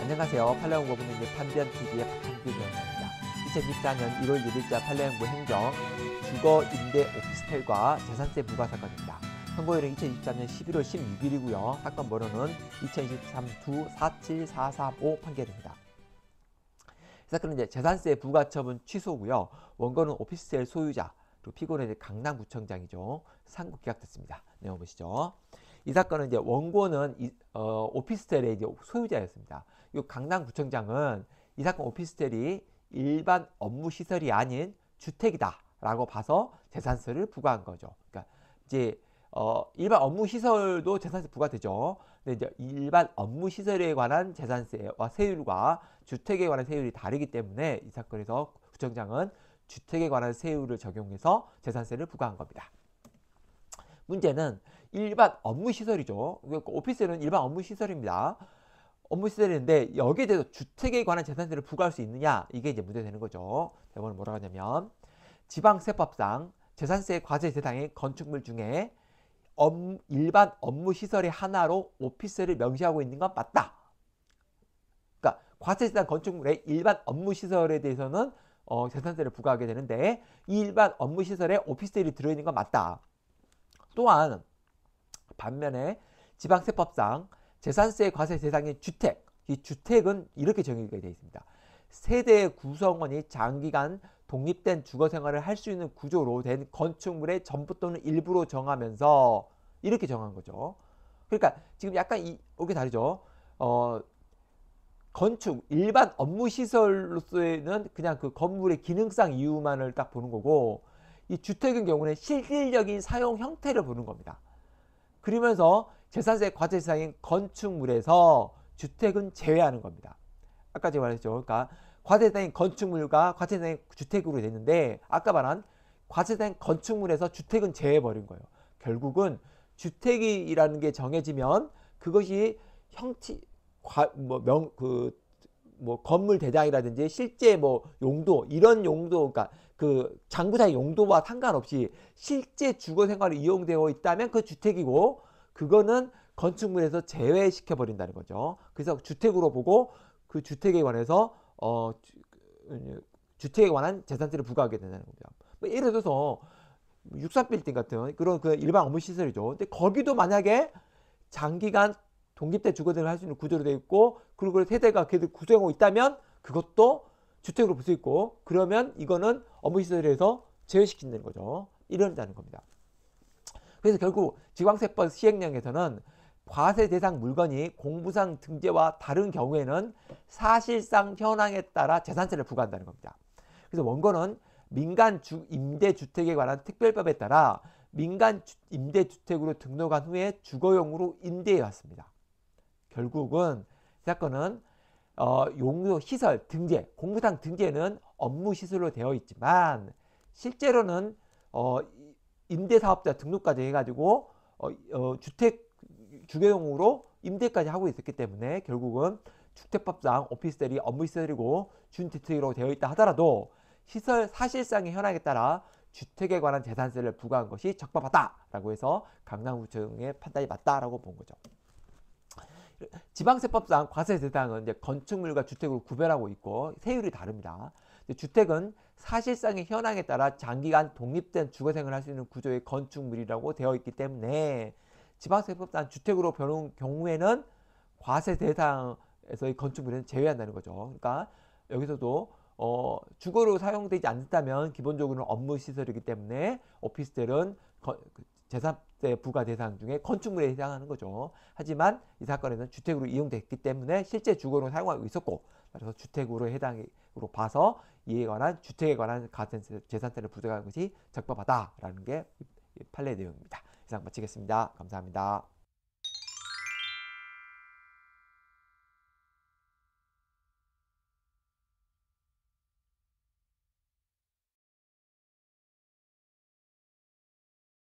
안녕하세요. 팔레온고 부는일 판변TV의 박한규 변호사입니다. 2024년 1월 1일자 팔레온고 행정 주거 임대 오피스텔과 재산세 부과 사건입니다. 선고일은 2024년 11월 16일이고요. 사건 번호는 2 0 2 3 2 4 7 4 4 5 판결입니다. 이 사건은 이제 재산세 부과 처분 취소고요. 원고는 오피스텔 소유자, 또 피고는 강남구청장이죠. 상고 기각됐습니다. 내용 보시죠. 이 사건은 이제 원고는 이, 어, 오피스텔의 이제 소유자였습니다. 이 강남구청장은 이 사건 오피스텔이 일반 업무 시설이 아닌 주택이다라고 봐서 재산세를 부과한 거죠. 그러니까 이제 어, 일반 업무 시설도 재산세 부과되죠. 근데 이제 일반 업무 시설에 관한 재산세와 세율과 주택에 관한 세율이 다르기 때문에 이 사건에서 구청장은 주택에 관한 세율을 적용해서 재산세를 부과한 겁니다. 문제는 일반 업무 시설이죠. 그 오피스는 일반 업무 시설입니다. 업무 시설인데 여기에 대해서 주택에 관한 재산세를 부과할 수 있느냐 이게 이제 문제 되는 거죠. 대법원은 뭐라고 하냐면 지방세법상 재산세 과세 대상인 건축물 중에 업, 일반 업무 시설의 하나로 오피스를 명시하고 있는 건 맞다. 그러니까 과세 대상 건축물의 일반 업무 시설에 대해서는 어, 재산세를 부과하게 되는데 이 일반 업무 시설에 오피스텔이 들어있는 건 맞다. 또한 반면에 지방세법상 재산세 과세 대상인 주택, 이 주택은 이렇게 정의가 되어 있습니다. 세대 구성원이 장기간 독립된 주거 생활을 할 수 있는 구조로 된 건축물의 전부 또는 일부로 정하면서 이렇게 정한 거죠. 그러니까 지금 약간 이, 이게 다르죠. 어, 건축 일반 업무 시설로서는 그냥 그 건물의 기능상 이유만을 딱 보는 거고 이 주택인 경우는 실질적인 사용 형태를 보는 겁니다. 그러면서 재산세 과세사인 건축물에서 주택은 제외하는 겁니다. 아까 제가 말했죠. 그러니까 과세사인 건축물과 과세사인 주택으로 됐는데 아까 말한 과세사인 건축물에서 주택은 제외해버린 거예요. 결국은 주택이라는 게 정해지면 그것이 형치 과, 뭐, 명, 그, 뭐, 건물 대장이라든지 실제 뭐, 용도, 이런 용도, 그러니까 그 장부사의 용도와 상관없이 실제 주거 생활이 이용되어 있다면 그 주택이고 그거는 건축물에서 제외시켜 버린다는 거죠. 그래서 주택으로 보고 그 주택에 관해서 어 그, 그, 주택에 관한 재산세를 부과하게 된다는 거죠. 뭐 예를 들어서 육사빌딩 같은 그런 그 일반 업무 시설이죠. 근데 거기도 만약에 장기간 독립된 주거 등을 할 수 있는 구조로 되어 있고 그리고 세대가 계속 구성하고 있다면 그것도 주택으로 볼 수 있고 그러면 이거는 업무시설에서 제외시킨다는 거죠. 이런다는 겁니다. 그래서 결국 지방세법 시행령에서는 과세 대상 물건이 공부상 등재와 다른 경우에는 사실상 현황에 따라 재산세를 부과한다는 겁니다. 그래서 원고는 민간 주, 임대주택에 관한 특별법에 따라 민간 주, 임대주택으로 등록한 후에 주거용으로 임대해 왔습니다. 결국은 사건은 어, 용도 시설 등재, 공부상 등재는 업무 시설로 되어 있지만 실제로는 어, 임대사업자 등록까지 해가지고 어, 어, 주택 주거용으로 임대까지 하고 있었기 때문에 결국은 주택법상 오피스텔이 업무 시설이고 준주택으로 되어 있다 하더라도 시설 사실상의 현황에 따라 주택에 관한 재산세를 부과한 것이 적법하다라고 해서 강남구청의 판단이 맞다라고 본 거죠. 지방세법상 과세대상은 이제 건축물과 주택으로 구별하고 있고 세율이 다릅니다. 주택은 사실상의 현황에 따라 장기간 독립된 주거생활을 할 수 있는 구조의 건축물이라고 되어 있기 때문에 지방세법상 주택으로 변한 경우에는 과세 대상에서의 건축물은 제외한다는 거죠. 그러니까 여기서도 어, 주거로 사용되지 않는다면 기본적으로는 업무 시설이기 때문에 오피스텔은 거, 그 재산 네, 부가 대상 중에 건축물에 해당하는 거죠. 하지만 이 사건에는 주택으로 이용됐기 때문에 실제 주거로 사용하고 있었고 그래서 주택으로 해당으로 봐서 이에 관한 주택에 관한 재산세를 부과하는 것이 적법하다라는 게 판례 내용입니다. 이상 마치겠습니다. 감사합니다.